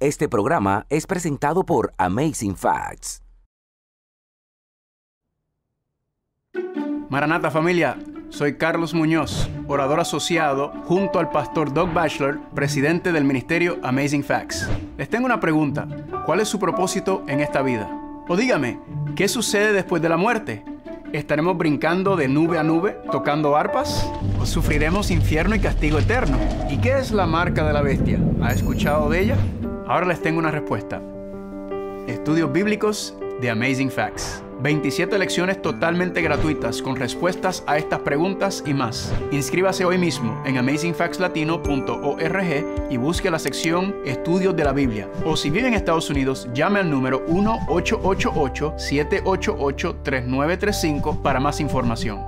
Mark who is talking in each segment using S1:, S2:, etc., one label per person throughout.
S1: Este programa es presentado por Amazing Facts. Maranata familia, soy Carlos Muñoz, orador asociado junto al pastor Doug Batchelor, presidente del ministerio Amazing Facts. Les tengo una pregunta, ¿cuál es su propósito en esta vida? O dígame, ¿qué sucede después de la muerte? ¿Estaremos brincando de nube a nube, tocando arpas? ¿O sufriremos infierno y castigo eterno? ¿Y qué es la marca de la bestia? ¿Ha escuchado de ella? Ahora les tengo una respuesta. Estudios Bíblicos de Amazing Facts. 27 lecciones totalmente gratuitas con respuestas a estas preguntas y más. Inscríbase hoy mismo en amazingfactslatino.org y busque la sección Estudios de la Biblia. O si vive en Estados Unidos, llame al número 1-888-788-3935 para más información.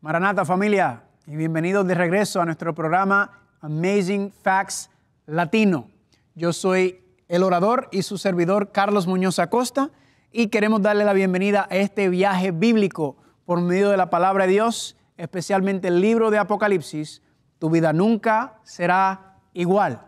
S1: Maranata familia y bienvenidos de regreso a nuestro programa Amazing Facts latino. Yo soy el orador y su servidor Carlos Muñoz Acosta y queremos darle la bienvenida a este viaje bíblico por medio de la palabra de Dios, especialmente el libro de Apocalipsis. Tu vida nunca será igual.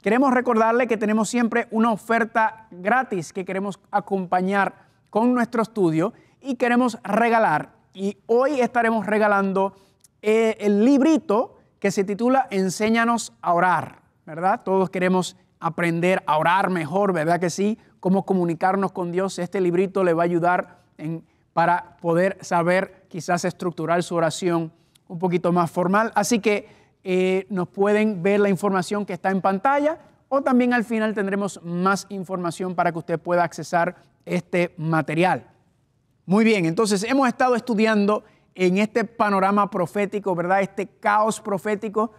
S1: Queremos recordarle que tenemos siempre una oferta gratis que queremos acompañar con nuestro estudio y queremos regalar. Y hoy estaremos regalando eh, el librito que se titula Enséñanos a orar. ¿verdad? Todos queremos aprender a orar mejor, ¿verdad que sí? Cómo comunicarnos con Dios. Este librito le va a ayudar para poder saber quizás estructurar su oración un poquito más formal. Así que eh, nos pueden ver la información que está en pantalla o también al final tendremos más información para que usted pueda accesar este material. Muy bien, entonces hemos estado estudiando en este panorama profético, ¿verdad? Este caos profético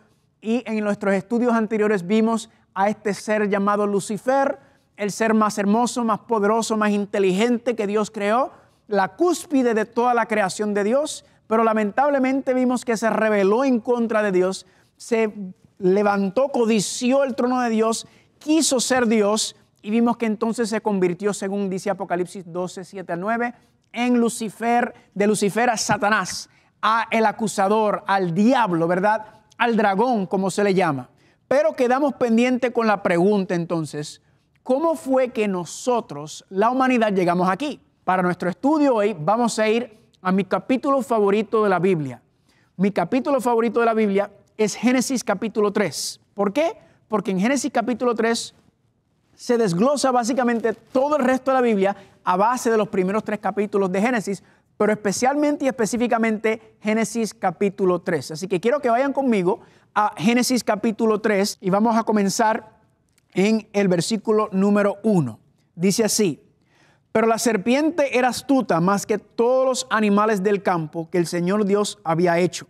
S1: y en nuestros estudios anteriores vimos a este ser llamado Lucifer, el ser más hermoso, más poderoso, más inteligente que Dios creó, la cúspide de toda la creación de Dios, pero lamentablemente vimos que se rebeló en contra de Dios, se levantó, codició el trono de Dios, quiso ser Dios y vimos que entonces se convirtió, según dice Apocalipsis 12, 7 a 9, en Lucifer, de Lucifer a Satanás, a el acusador, al diablo, ¿verdad? al dragón, como se le llama. Pero quedamos pendientes con la pregunta entonces, ¿cómo fue que nosotros, la humanidad, llegamos aquí? Para nuestro estudio hoy vamos a ir a mi capítulo favorito de la Biblia. Mi capítulo favorito de la Biblia es Génesis capítulo 3. ¿Por qué? Porque en Génesis capítulo 3 se desglosa básicamente todo el resto de la Biblia a base de los primeros tres capítulos de Génesis, pero especialmente y específicamente Génesis capítulo 3. Así que quiero que vayan conmigo a Génesis capítulo 3 y vamos a comenzar en el versículo número 1. Dice así, pero la serpiente era astuta más que todos los animales del campo que el Señor Dios había hecho.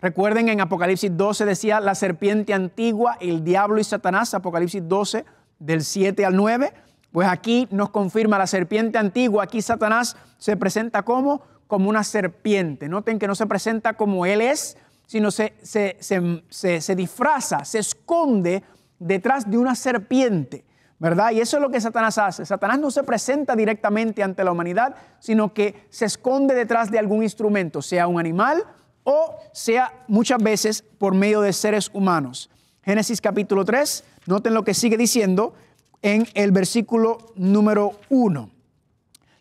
S1: Recuerden, en Apocalipsis 12 decía la serpiente antigua, el diablo y Satanás, Apocalipsis 12, del 7 al 9. Pues aquí nos confirma la serpiente antigua, aquí Satanás se presenta como, como una serpiente. Noten que no se presenta como Él es, sino se, se, se disfraza, se esconde detrás de una serpiente. ¿verdad? Y eso es lo que Satanás hace. Satanás no se presenta directamente ante la humanidad, sino que se esconde detrás de algún instrumento, sea un animal o sea muchas veces por medio de seres humanos. Génesis capítulo 3, noten lo que sigue diciendo en el versículo número 1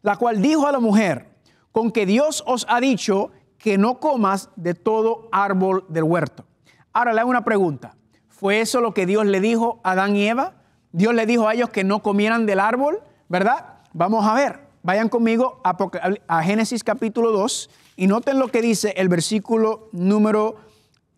S1: la cual dijo a la mujer, con que Dios os ha dicho que no comas de todo árbol del huerto. Ahora le hago una pregunta. ¿Fue eso lo que Dios le dijo a Adán y Eva? Dios le dijo a ellos que no comieran del árbol, ¿verdad? Vamos a ver. Vayan conmigo a, Génesis capítulo 2 y noten lo que dice el versículo número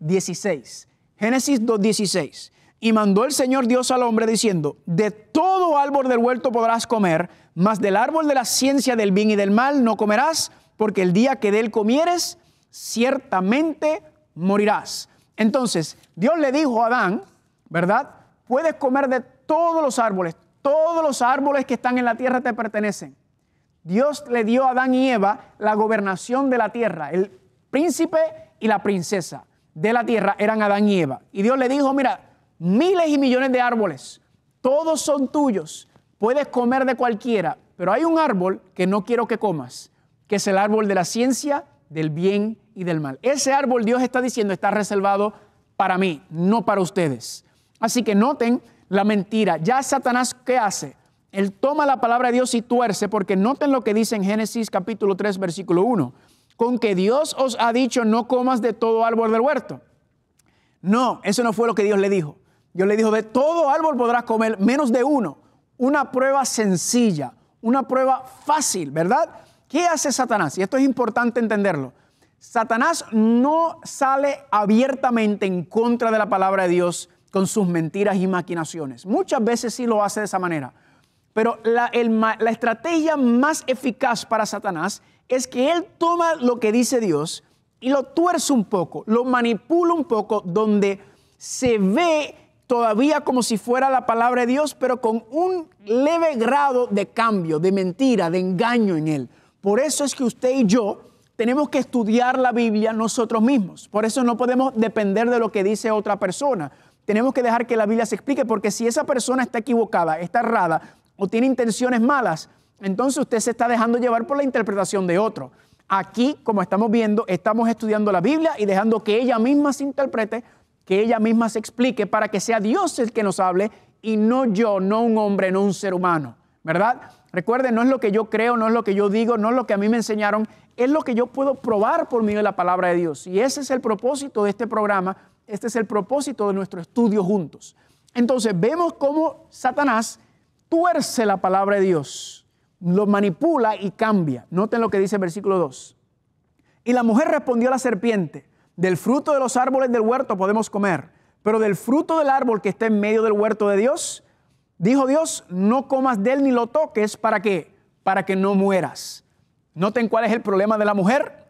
S1: 16. Génesis 2.16. Y mandó el Señor Dios al hombre diciendo, de todo árbol del huerto podrás comer, mas del árbol de la ciencia del bien y del mal no comerás, porque el día que de él comieres, ciertamente morirás. Entonces, Dios le dijo a Adán, ¿verdad? Puedes comer de todos los árboles, todos los árboles que están en la tierra te pertenecen. Dios le dio a Adán y Eva la gobernación de la tierra. El príncipe y la princesa de la tierra eran Adán y Eva. Y Dios le dijo, mira, miles y millones de árboles, todos son tuyos, puedes comer de cualquiera, pero hay un árbol que no quiero que comas, que es el árbol de la ciencia, del bien y del mal. Ese árbol Dios está diciendo está reservado para mí, no para ustedes. Así que noten la mentira. Ya Satanás, ¿qué hace? Él toma la palabra de Dios y tuerce, porque noten lo que dice en Génesis capítulo 3, versículo 1. Con que Dios os ha dicho, no comas de todo árbol del huerto. No, eso no fue lo que Dios le dijo. Dios le dijo, de todo árbol podrás comer, menos de uno, una prueba sencilla, una prueba fácil, ¿verdad? ¿Qué hace Satanás? Y esto es importante entenderlo. Satanás no sale abiertamente en contra de la palabra de Dios con sus mentiras y maquinaciones. Muchas veces sí lo hace de esa manera. Pero la, la estrategia más eficaz para Satanás es que él toma lo que dice Dios y lo tuerce un poco, lo manipula un poco, donde se ve todavía como si fuera la palabra de Dios, pero con un leve grado de cambio, de mentira, de engaño en él. Por eso es que usted y yo tenemos que estudiar la Biblia nosotros mismos. Por eso no podemos depender de lo que dice otra persona. Tenemos que dejar que la Biblia se explique, porque si esa persona está equivocada, está errada o tiene intenciones malas, entonces usted se está dejando llevar por la interpretación de otro. Aquí, como estamos viendo, estamos estudiando la Biblia y dejando que ella misma se interprete que ella misma se explique para que sea Dios el que nos hable y no yo, no un hombre, no un ser humano, ¿verdad? Recuerden, no es lo que yo creo, no es lo que yo digo, no es lo que a mí me enseñaron, es lo que yo puedo probar por mí de la palabra de Dios. Y ese es el propósito de este programa, este es el propósito de nuestro estudio juntos. Entonces vemos cómo Satanás tuerce la palabra de Dios, lo manipula y cambia. Noten lo que dice el versículo 2. Y la mujer respondió a la serpiente, del fruto de los árboles del huerto podemos comer, pero del fruto del árbol que está en medio del huerto de Dios, dijo Dios, no comas de él ni lo toques, ¿para qué? Para que no mueras. Noten cuál es el problema de la mujer.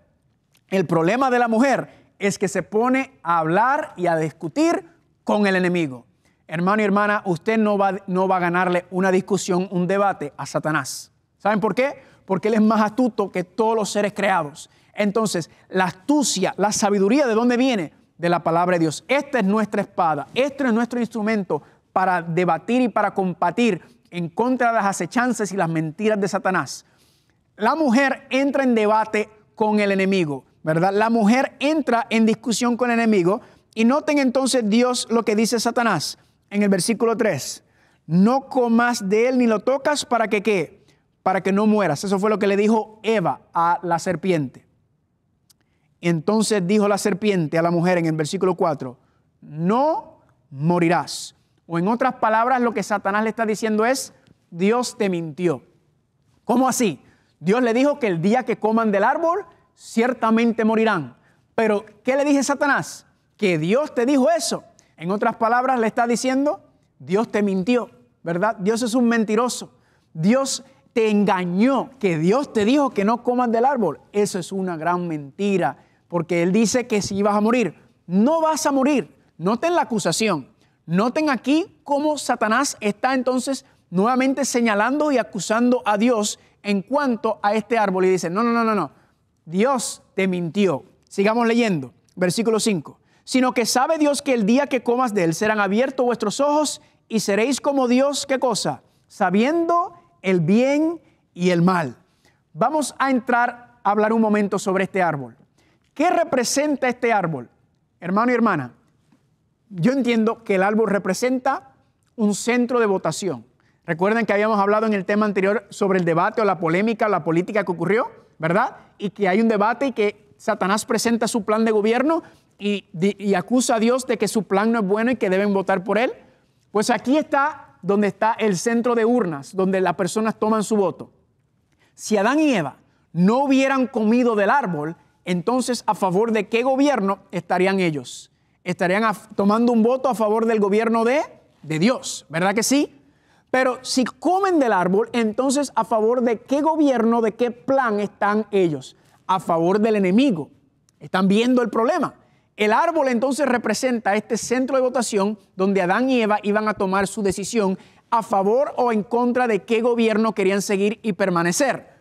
S1: El problema de la mujer es que se pone a hablar y a discutir con el enemigo. Hermano y hermana, usted no va, no va a ganarle una discusión, un debate a Satanás. ¿Saben por qué? Porque él es más astuto que todos los seres creados. Entonces, la astucia, la sabiduría, ¿de dónde viene? De la palabra de Dios. Esta es nuestra espada, este es nuestro instrumento para debatir y para combatir en contra de las acechanzas y las mentiras de Satanás. La mujer entra en debate con el enemigo, ¿verdad? La mujer entra en discusión con el enemigo. Y noten entonces Dios lo que dice Satanás en el versículo 3. No comas de él ni lo tocas para que qué? Para que no mueras. Eso fue lo que le dijo Eva a la serpiente. Entonces dijo la serpiente a la mujer en el versículo 4, no morirás. O en otras palabras, lo que Satanás le está diciendo es, Dios te mintió. ¿Cómo así? Dios le dijo que el día que coman del árbol, ciertamente morirán. Pero, ¿qué le dije Satanás? Que Dios te dijo eso. En otras palabras, le está diciendo, Dios te mintió, ¿verdad? Dios es un mentiroso. Dios te engañó, que Dios te dijo que no comas del árbol. Eso es una gran mentira porque él dice que si vas a morir, no vas a morir. Noten la acusación. Noten aquí cómo Satanás está entonces nuevamente señalando y acusando a Dios en cuanto a este árbol y dice, no, no, no, no, no, Dios te mintió. Sigamos leyendo, versículo 5, sino que sabe Dios que el día que comas de él serán abiertos vuestros ojos y seréis como Dios, ¿qué cosa? Sabiendo el bien y el mal. Vamos a entrar a hablar un momento sobre este árbol. ¿Qué representa este árbol? Hermano y hermana, yo entiendo que el árbol representa un centro de votación. Recuerden que habíamos hablado en el tema anterior sobre el debate o la polémica, la política que ocurrió, ¿verdad? Y que hay un debate y que Satanás presenta su plan de gobierno y, y acusa a Dios de que su plan no es bueno y que deben votar por él. Pues aquí está donde está el centro de urnas, donde las personas toman su voto. Si Adán y Eva no hubieran comido del árbol, entonces ¿a favor de qué gobierno estarían ellos? Estarían tomando un voto a favor del gobierno de, de Dios, ¿verdad que sí? Pero si comen del árbol, entonces ¿a favor de qué gobierno, de qué plan están ellos? A favor del enemigo. Están viendo el problema. El árbol entonces representa este centro de votación donde Adán y Eva iban a tomar su decisión a favor o en contra de qué gobierno querían seguir y permanecer.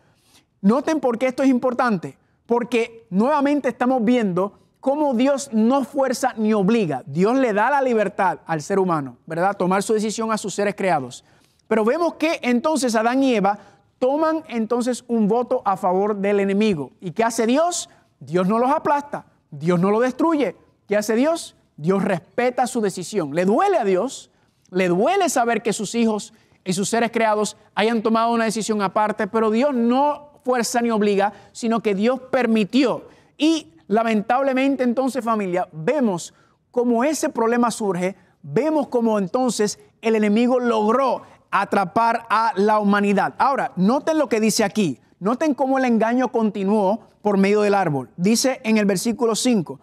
S1: Noten por qué esto es importante porque nuevamente estamos viendo cómo Dios no fuerza ni obliga. Dios le da la libertad al ser humano, ¿verdad? Tomar su decisión a sus seres creados. Pero vemos que entonces Adán y Eva toman entonces un voto a favor del enemigo. ¿Y qué hace Dios? Dios no los aplasta, Dios no los destruye. ¿Qué hace Dios? Dios respeta su decisión. Le duele a Dios, le duele saber que sus hijos y sus seres creados hayan tomado una decisión aparte, pero Dios no fuerza ni obliga, sino que Dios permitió. Y lamentablemente entonces familia, vemos cómo ese problema surge, vemos cómo entonces el enemigo logró atrapar a la humanidad. Ahora, noten lo que dice aquí, noten cómo el engaño continuó por medio del árbol. Dice en el versículo 5,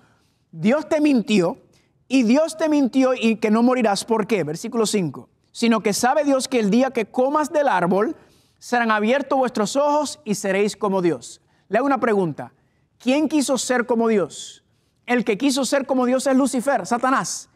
S1: Dios te mintió y Dios te mintió y que no morirás. ¿Por qué? Versículo 5, sino que sabe Dios que el día que comas del árbol, serán abiertos vuestros ojos y seréis como Dios. Le hago una pregunta. ¿Quién quiso ser como Dios? El que quiso ser como Dios es Lucifer, Satanás.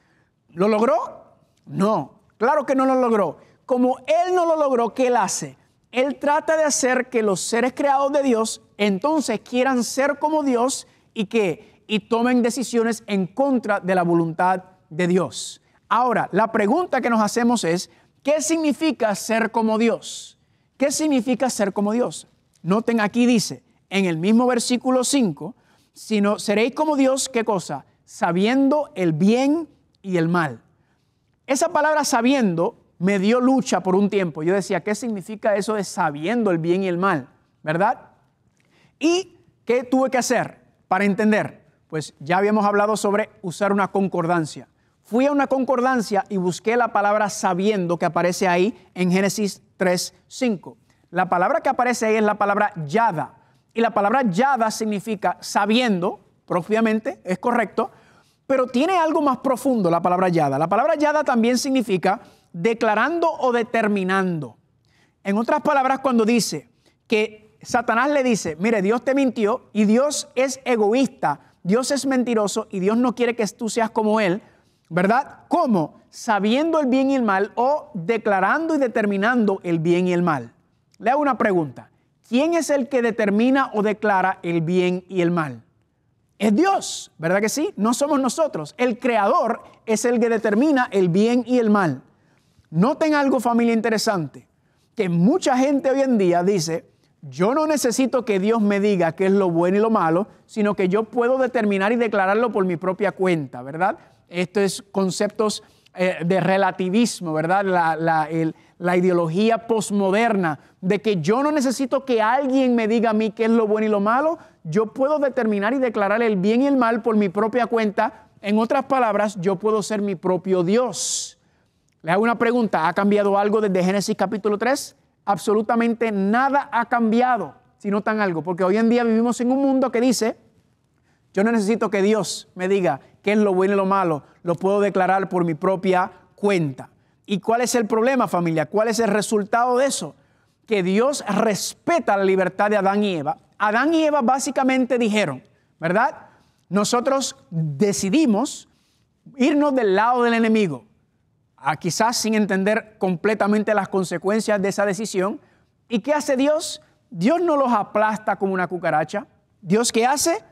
S1: ¿Lo logró? No, claro que no lo logró. Como él no lo logró, ¿qué él hace? Él trata de hacer que los seres creados de Dios entonces quieran ser como Dios y que y tomen decisiones en contra de la voluntad de Dios. Ahora, la pregunta que nos hacemos es, ¿qué significa ser como Dios? ¿Qué significa ser como Dios? Noten aquí dice, en el mismo versículo 5, sino seréis como Dios, ¿qué cosa? Sabiendo el bien y el mal. Esa palabra sabiendo me dio lucha por un tiempo. Yo decía, ¿qué significa eso de sabiendo el bien y el mal? ¿Verdad? ¿Y qué tuve que hacer para entender? Pues ya habíamos hablado sobre usar una concordancia. Fui a una concordancia y busqué la palabra sabiendo que aparece ahí en Génesis 5. La palabra que aparece ahí es la palabra yada. Y la palabra yada significa sabiendo, propiamente, es correcto, pero tiene algo más profundo la palabra yada. La palabra yada también significa declarando o determinando. En otras palabras, cuando dice que Satanás le dice, mire, Dios te mintió y Dios es egoísta, Dios es mentiroso y Dios no quiere que tú seas como Él, ¿verdad? ¿Cómo? Sabiendo el bien y el mal o declarando y determinando el bien y el mal. Le hago una pregunta. ¿Quién es el que determina o declara el bien y el mal? Es Dios, ¿verdad que sí? No somos nosotros. El creador es el que determina el bien y el mal. Noten algo familia interesante, que mucha gente hoy en día dice, yo no necesito que Dios me diga qué es lo bueno y lo malo, sino que yo puedo determinar y declararlo por mi propia cuenta, ¿verdad? Estos conceptos eh, de relativismo, ¿verdad? La, ideología posmoderna de que yo no necesito que alguien me diga a mí qué es lo bueno y lo malo, yo puedo determinar y declarar el bien y el mal por mi propia cuenta. En otras palabras, yo puedo ser mi propio Dios. Le hago una pregunta, ¿ha cambiado algo desde Génesis capítulo 3? Absolutamente nada ha cambiado, si tan algo, porque hoy en día vivimos en un mundo que dice, yo no necesito que Dios me diga qué es lo bueno y lo malo, lo puedo declarar por mi propia cuenta. ¿Y cuál es el problema, familia? ¿Cuál es el resultado de eso? Que Dios respeta la libertad de Adán y Eva. Adán y Eva básicamente dijeron, ¿verdad? Nosotros decidimos irnos del lado del enemigo, a ah, quizás sin entender completamente las consecuencias de esa decisión. ¿Y qué hace Dios? Dios no los aplasta como una cucaracha. Dios qué hace?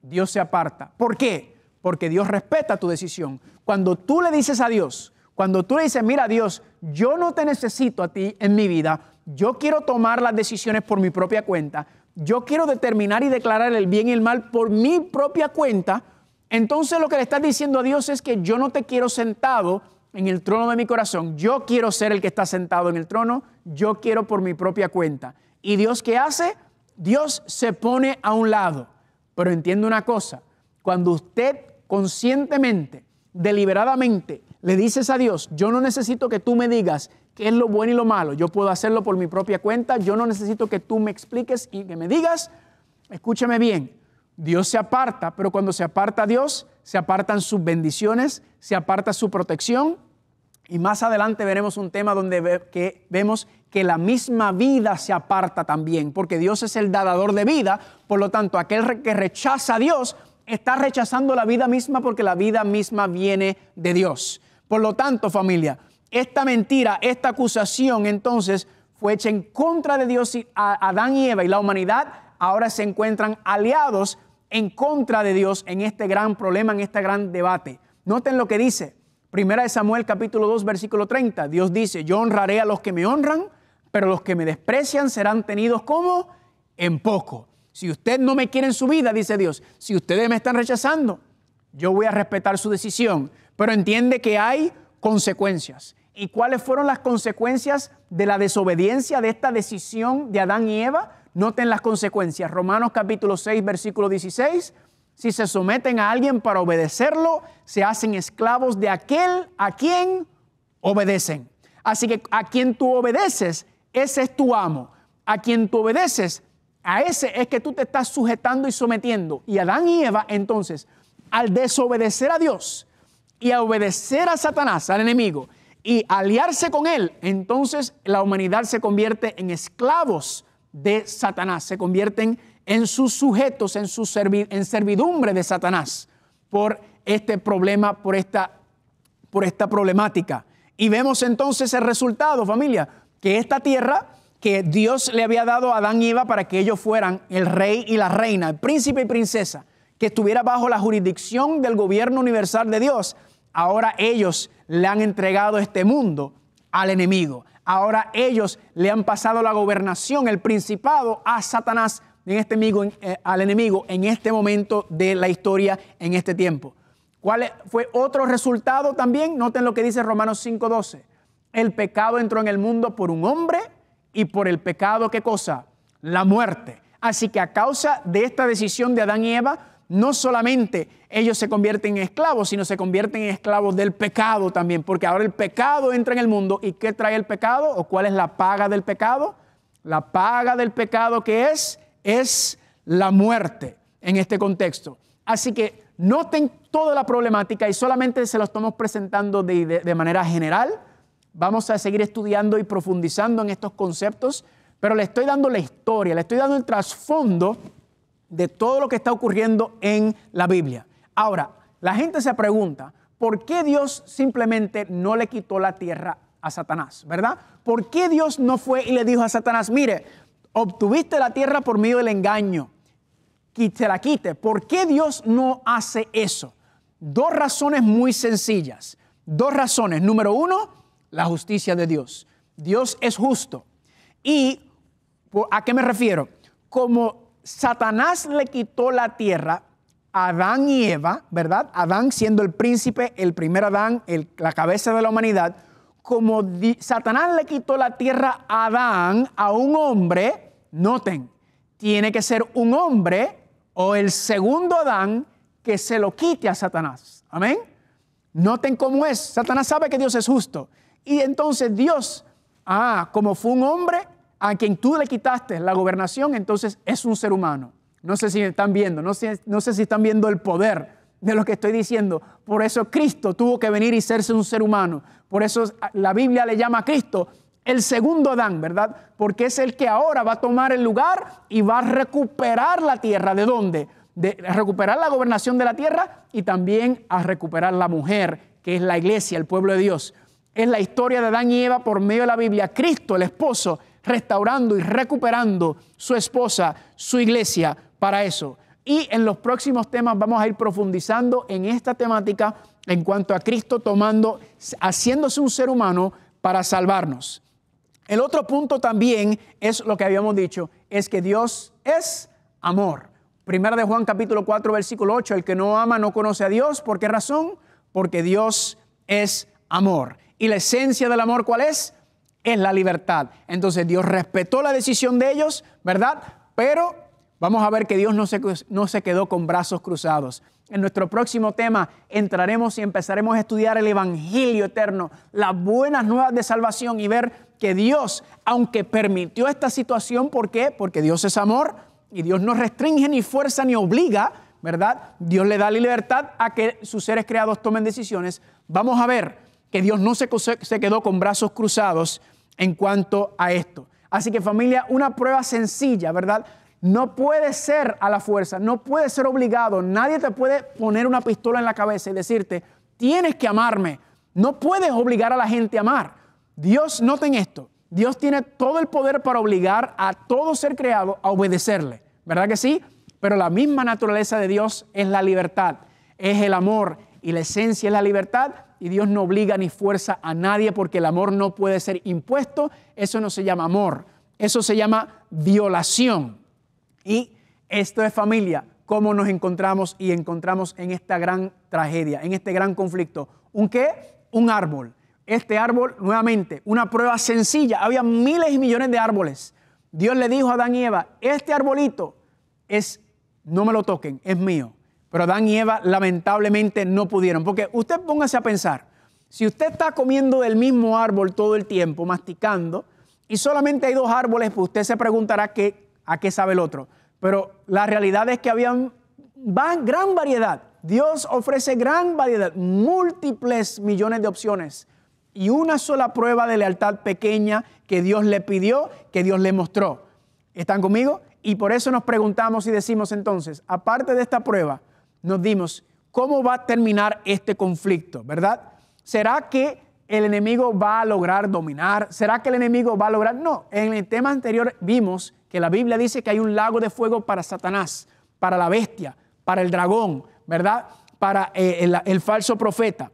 S1: Dios se aparta. ¿Por qué? porque Dios respeta tu decisión. Cuando tú le dices a Dios, cuando tú le dices, mira Dios, yo no te necesito a ti en mi vida, yo quiero tomar las decisiones por mi propia cuenta, yo quiero determinar y declarar el bien y el mal por mi propia cuenta, entonces lo que le estás diciendo a Dios es que yo no te quiero sentado en el trono de mi corazón, yo quiero ser el que está sentado en el trono, yo quiero por mi propia cuenta. ¿Y Dios qué hace? Dios se pone a un lado. Pero entiendo una cosa, cuando usted conscientemente, deliberadamente, le dices a Dios, yo no necesito que tú me digas qué es lo bueno y lo malo, yo puedo hacerlo por mi propia cuenta, yo no necesito que tú me expliques y que me digas, escúchame bien, Dios se aparta, pero cuando se aparta Dios, se apartan sus bendiciones, se aparta su protección. Y más adelante veremos un tema donde que vemos que la misma vida se aparta también, porque Dios es el dador de vida, por lo tanto, aquel que rechaza a Dios está rechazando la vida misma porque la vida misma viene de Dios. Por lo tanto, familia, esta mentira, esta acusación entonces fue hecha en contra de Dios y Adán y Eva y la humanidad ahora se encuentran aliados en contra de Dios en este gran problema, en este gran debate. Noten lo que dice. Primera de Samuel capítulo 2 versículo 30. Dios dice, yo honraré a los que me honran, pero los que me desprecian serán tenidos como en poco. Si usted no me quiere en su vida, dice Dios, si ustedes me están rechazando, yo voy a respetar su decisión, pero entiende que hay consecuencias. ¿Y cuáles fueron las consecuencias de la desobediencia de esta decisión de Adán y Eva? Noten las consecuencias. Romanos capítulo 6, versículo 16. Si se someten a alguien para obedecerlo, se hacen esclavos de aquel a quien obedecen. Así que a quien tú obedeces, ese es tu amo. A quien tú obedeces, a ese es que tú te estás sujetando y sometiendo. Y Adán y Eva, entonces, al desobedecer a Dios y a obedecer a Satanás, al enemigo, y aliarse con él, entonces la humanidad se convierte en esclavos de Satanás, se convierten en sus sujetos, en, su servidumbre de Satanás por este problema, por esta, por esta problemática. Y vemos entonces el resultado, familia, que esta tierra que Dios le había dado a Adán y Eva para que ellos fueran el rey y la reina, el príncipe y princesa, que estuviera bajo la jurisdicción del gobierno universal de Dios. Ahora ellos le han entregado este mundo al enemigo. Ahora ellos le han pasado la gobernación, el principado a Satanás, en este eh, al enemigo en este momento de la historia, en este tiempo. ¿Cuál fue otro resultado también? Noten lo que dice Romanos 5:12. El pecado entró en el mundo por un hombre y por el pecado, ¿qué cosa? La muerte. Así que a causa de esta decisión de Adán y Eva, no solamente ellos se convierten en esclavos, sino se convierten en esclavos del pecado también, porque ahora el pecado entra en el mundo. ¿Y qué trae el pecado? ¿O cuál es la paga del pecado? La paga del pecado que es, es la muerte en este contexto. Así que noten toda la problemática y solamente se lo estamos presentando de, de manera general Vamos a seguir estudiando y profundizando en estos conceptos, pero le estoy dando la historia, le estoy dando el trasfondo de todo lo que está ocurriendo en la Biblia. Ahora, la gente se pregunta, ¿por qué Dios simplemente no le quitó la tierra a Satanás? ¿Verdad? ¿Por qué Dios no fue y le dijo a Satanás, mire, obtuviste la tierra por medio del engaño, que la quite? ¿Por qué Dios no hace eso? Dos razones muy sencillas. Dos razones. Número uno, la justicia de Dios. Dios es justo. ¿Y a qué me refiero? Como Satanás le quitó la tierra a Adán y Eva, ¿verdad? Adán siendo el príncipe, el primer Adán, la cabeza de la humanidad. Como Satanás le quitó la tierra a Adán, a un hombre, noten, tiene que ser un hombre o el segundo Adán que se lo quite a Satanás. Amén. Noten cómo es. Satanás sabe que Dios es justo. Y entonces Dios, ah, como fue un hombre a quien tú le quitaste la gobernación, entonces es un ser humano. No sé si están viendo, no sé, no sé si están viendo el poder de lo que estoy diciendo. Por eso Cristo tuvo que venir y serse un ser humano. Por eso la Biblia le llama a Cristo el segundo Adán, ¿verdad? Porque es el que ahora va a tomar el lugar y va a recuperar la tierra. ¿De dónde? De recuperar la gobernación de la tierra y también a recuperar la mujer, que es la iglesia, el pueblo de Dios es la historia de Adán y Eva por medio de la Biblia. Cristo, el esposo, restaurando y recuperando su esposa, su iglesia, para eso. Y en los próximos temas vamos a ir profundizando en esta temática en cuanto a Cristo tomando, haciéndose un ser humano para salvarnos. El otro punto también es lo que habíamos dicho, es que Dios es amor. Primera de Juan capítulo 4 versículo 8, el que no ama no conoce a Dios, ¿por qué razón? Porque Dios es amor. Y la esencia del amor, ¿cuál es? Es la libertad. Entonces Dios respetó la decisión de ellos, ¿verdad? Pero vamos a ver que Dios no se, quedó con brazos cruzados. En nuestro próximo tema entraremos y empezaremos a estudiar el Evangelio eterno, las buenas nuevas de salvación y ver que Dios, aunque permitió esta situación, ¿por qué? Porque Dios es amor y Dios no restringe ni fuerza ni obliga, ¿verdad? Dios le da la libertad a que sus seres creados tomen decisiones. Vamos a ver que Dios no se, quedó con brazos cruzados en cuanto a esto. Así que familia, una prueba sencilla, ¿verdad? No puede ser a la fuerza, no puede ser obligado, nadie te puede poner una pistola en la cabeza y decirte, tienes que amarme, no puedes obligar a la gente a amar. Dios, noten esto, Dios tiene todo el poder para obligar a todo ser creado a obedecerle, ¿verdad que sí? Pero la misma naturaleza de Dios es la libertad, es el amor y la esencia es la libertad y Dios no obliga ni fuerza a nadie porque el amor no puede ser impuesto. Eso no se llama amor, eso se llama violación. Y esto es familia, cómo nos encontramos y encontramos en esta gran tragedia, en este gran conflicto. ¿Un qué? Un árbol. Este árbol, nuevamente, una prueba sencilla. Había miles y millones de árboles. Dios le dijo a Adán y Eva, este arbolito es, no me lo toquen, es mío. Pero Adán y Eva lamentablemente no pudieron. Porque usted póngase a pensar, si usted está comiendo del mismo árbol todo el tiempo, masticando, y solamente hay dos árboles, pues usted se preguntará a qué sabe el otro. Pero la realidad es que había gran variedad. Dios ofrece gran variedad, múltiples millones de opciones. Y una sola prueba de lealtad pequeña que Dios le pidió, que Dios le mostró. ¿Están conmigo? Y por eso nos preguntamos y decimos entonces, aparte de esta prueba, nos dimos, ¿cómo va a terminar este conflicto, verdad? ¿Será que el enemigo va a lograr dominar? ¿Será que el enemigo va a lograr? No, en el tema anterior vimos que la Biblia dice que hay un lago de fuego para Satanás, para la bestia, para el dragón, ¿verdad? Para eh, el, falso profeta.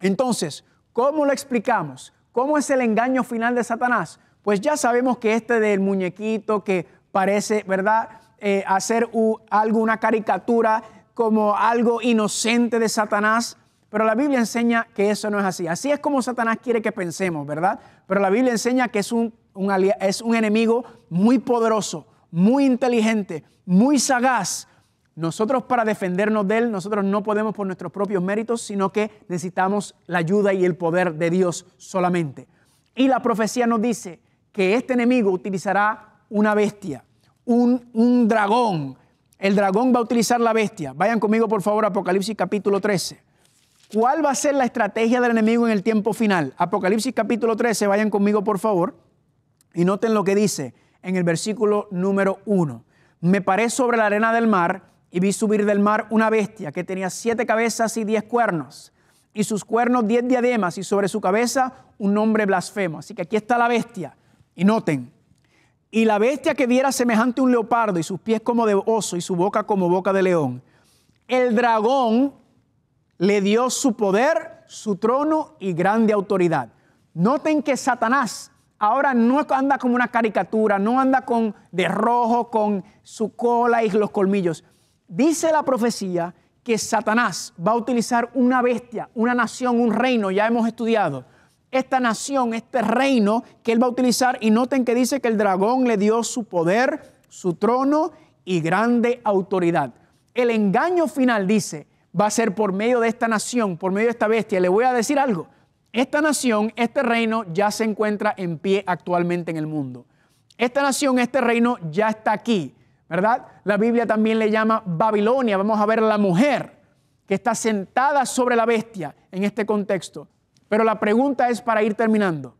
S1: Entonces, ¿cómo lo explicamos? ¿Cómo es el engaño final de Satanás? Pues ya sabemos que este del muñequito que parece, ¿verdad? Eh, hacer alguna caricatura como algo inocente de Satanás, pero la Biblia enseña que eso no es así. Así es como Satanás quiere que pensemos, ¿verdad? Pero la Biblia enseña que es un, es un enemigo muy poderoso, muy inteligente, muy sagaz. Nosotros para defendernos de él, nosotros no podemos por nuestros propios méritos, sino que necesitamos la ayuda y el poder de Dios solamente. Y la profecía nos dice que este enemigo utilizará una bestia, un, un dragón, el dragón va a utilizar la bestia. Vayan conmigo, por favor, Apocalipsis capítulo 13. ¿Cuál va a ser la estrategia del enemigo en el tiempo final? Apocalipsis capítulo 13, vayan conmigo, por favor, y noten lo que dice en el versículo número 1. Me paré sobre la arena del mar y vi subir del mar una bestia que tenía siete cabezas y diez cuernos, y sus cuernos diez diademas, y sobre su cabeza un nombre blasfemo. Así que aquí está la bestia. Y noten, y la bestia que diera semejante a un leopardo y sus pies como de oso y su boca como boca de león. El dragón le dio su poder, su trono y grande autoridad. Noten que Satanás ahora no anda como una caricatura, no anda con de rojo, con su cola y los colmillos. Dice la profecía que Satanás va a utilizar una bestia, una nación, un reino, ya hemos estudiado esta nación, este reino que él va a utilizar. Y noten que dice que el dragón le dio su poder, su trono y grande autoridad. El engaño final, dice, va a ser por medio de esta nación, por medio de esta bestia. Le voy a decir algo. Esta nación, este reino ya se encuentra en pie actualmente en el mundo. Esta nación, este reino ya está aquí, ¿verdad? La Biblia también le llama Babilonia. Vamos a ver la mujer que está sentada sobre la bestia en este contexto. Pero la pregunta es para ir terminando.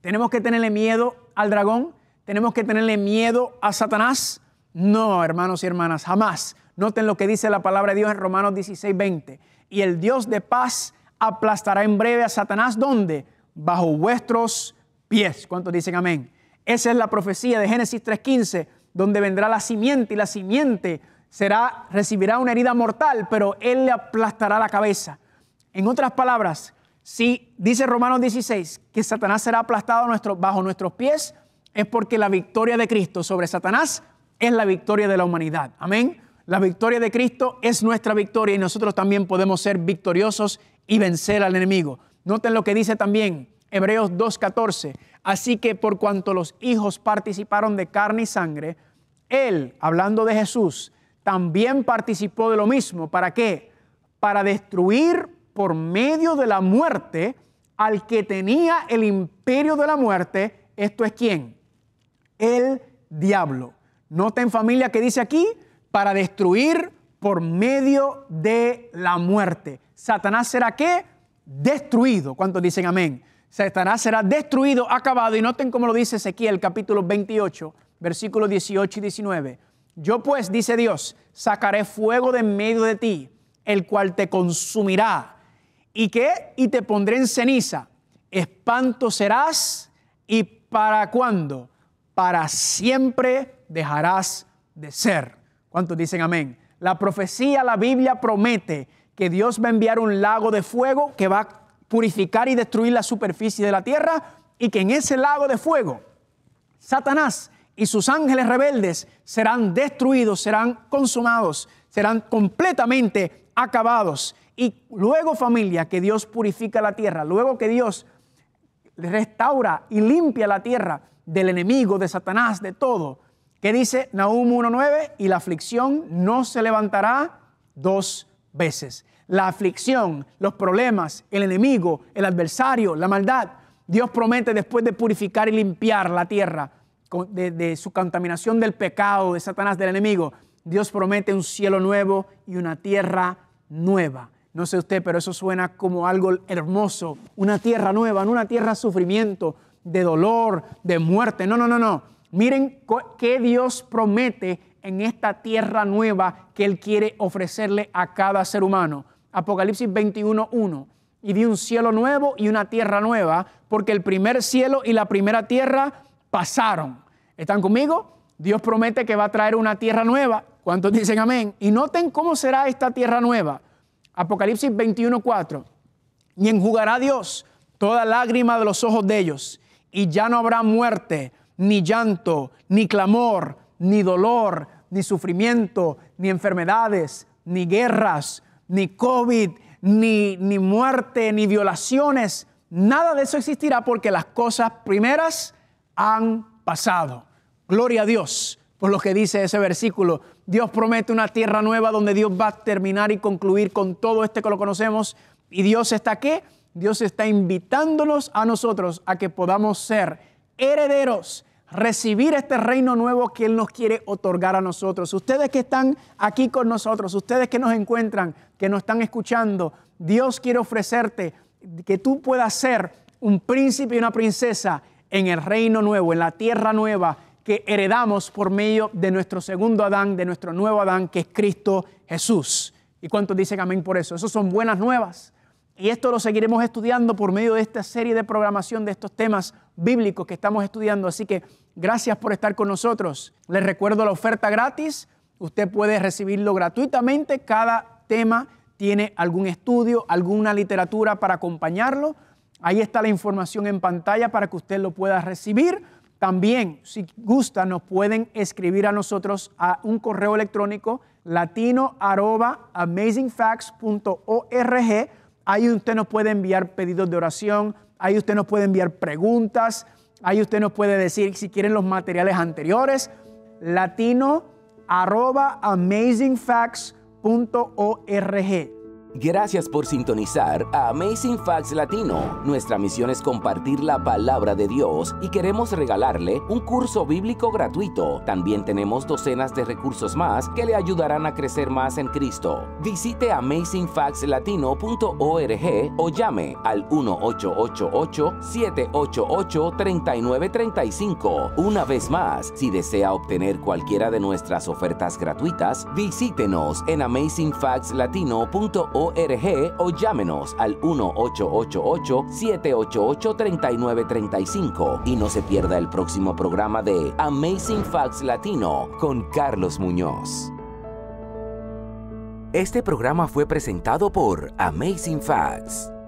S1: ¿Tenemos que tenerle miedo al dragón? ¿Tenemos que tenerle miedo a Satanás? No, hermanos y hermanas, jamás. Noten lo que dice la palabra de Dios en Romanos 16, 20. Y el Dios de paz aplastará en breve a Satanás, ¿dónde? Bajo vuestros pies. ¿Cuántos dicen amén? Esa es la profecía de Génesis 3.15, donde vendrá la simiente y la simiente será, recibirá una herida mortal, pero él le aplastará la cabeza. En otras palabras, si dice Romanos 16 que Satanás será aplastado bajo nuestros pies, es porque la victoria de Cristo sobre Satanás es la victoria de la humanidad. Amén. La victoria de Cristo es nuestra victoria y nosotros también podemos ser victoriosos y vencer al enemigo. Noten lo que dice también Hebreos 2.14. Así que por cuanto los hijos participaron de carne y sangre, Él, hablando de Jesús, también participó de lo mismo. ¿Para qué? Para destruir por medio de la muerte al que tenía el imperio de la muerte, esto es quién? El diablo. Noten familia que dice aquí, para destruir por medio de la muerte. Satanás será qué? Destruido. ¿Cuántos dicen amén? Satanás será destruido, acabado. Y noten cómo lo dice Ezequiel capítulo 28, versículos 18 y 19. Yo pues, dice Dios, sacaré fuego de en medio de ti, el cual te consumirá ¿Y qué? Y te pondré en ceniza. Espanto serás y para cuándo? Para siempre dejarás de ser. ¿Cuántos dicen amén? La profecía, la Biblia promete que Dios va a enviar un lago de fuego que va a purificar y destruir la superficie de la tierra y que en ese lago de fuego Satanás y sus ángeles rebeldes serán destruidos, serán consumados, serán completamente acabados. Y luego familia, que Dios purifica la tierra, luego que Dios restaura y limpia la tierra del enemigo, de Satanás, de todo. ¿Qué dice Nahum 1.9? Y la aflicción no se levantará dos veces. La aflicción, los problemas, el enemigo, el adversario, la maldad. Dios promete después de purificar y limpiar la tierra de, de su contaminación del pecado, de Satanás, del enemigo. Dios promete un cielo nuevo y una tierra nueva nueva. No sé usted, pero eso suena como algo hermoso, una tierra nueva, no una tierra de sufrimiento, de dolor, de muerte. No, no, no, no. Miren qué Dios promete en esta tierra nueva que Él quiere ofrecerle a cada ser humano. Apocalipsis 1. Y de un cielo nuevo y una tierra nueva, porque el primer cielo y la primera tierra pasaron. ¿Están conmigo? Dios promete que va a traer una tierra nueva ¿Cuántos dicen amén? Y noten cómo será esta tierra nueva. Apocalipsis 21:4. Y enjugará Dios toda lágrima de los ojos de ellos, y ya no habrá muerte, ni llanto, ni clamor, ni dolor, ni sufrimiento, ni enfermedades, ni guerras, ni COVID, ni, ni muerte, ni violaciones. Nada de eso existirá porque las cosas primeras han pasado. Gloria a Dios por lo que dice ese versículo Dios promete una tierra nueva donde Dios va a terminar y concluir con todo este que lo conocemos. ¿Y Dios está qué? Dios está invitándonos a nosotros a que podamos ser herederos, recibir este reino nuevo que Él nos quiere otorgar a nosotros. Ustedes que están aquí con nosotros, ustedes que nos encuentran, que nos están escuchando, Dios quiere ofrecerte que tú puedas ser un príncipe y una princesa en el reino nuevo, en la tierra nueva que heredamos por medio de nuestro segundo Adán, de nuestro nuevo Adán, que es Cristo Jesús. ¿Y cuántos dicen amén por eso? Esas son buenas nuevas. Y esto lo seguiremos estudiando por medio de esta serie de programación de estos temas bíblicos que estamos estudiando. Así que gracias por estar con nosotros. Les recuerdo la oferta gratis. Usted puede recibirlo gratuitamente. Cada tema tiene algún estudio, alguna literatura para acompañarlo. Ahí está la información en pantalla para que usted lo pueda recibir. También, si gusta, nos pueden escribir a nosotros a un correo electrónico latino@amazingfacts.org. Ahí usted nos puede enviar pedidos de oración, ahí usted nos puede enviar preguntas, ahí usted nos puede decir si quieren los materiales anteriores. latino@amazingfacts.org. Gracias por sintonizar a Amazing Facts Latino. Nuestra misión es compartir la palabra de Dios y queremos regalarle un curso bíblico gratuito. También tenemos docenas de recursos más que le ayudarán a crecer más en Cristo. Visite amazingfactslatino.org o llame al 1888-788-3935. Una vez más, si desea obtener cualquiera de nuestras ofertas gratuitas, visítenos en amazingfactslatino.org o llámenos al 1 788 3935 y no se pierda el próximo programa de Amazing Facts Latino con Carlos Muñoz. Este programa fue presentado por Amazing Facts.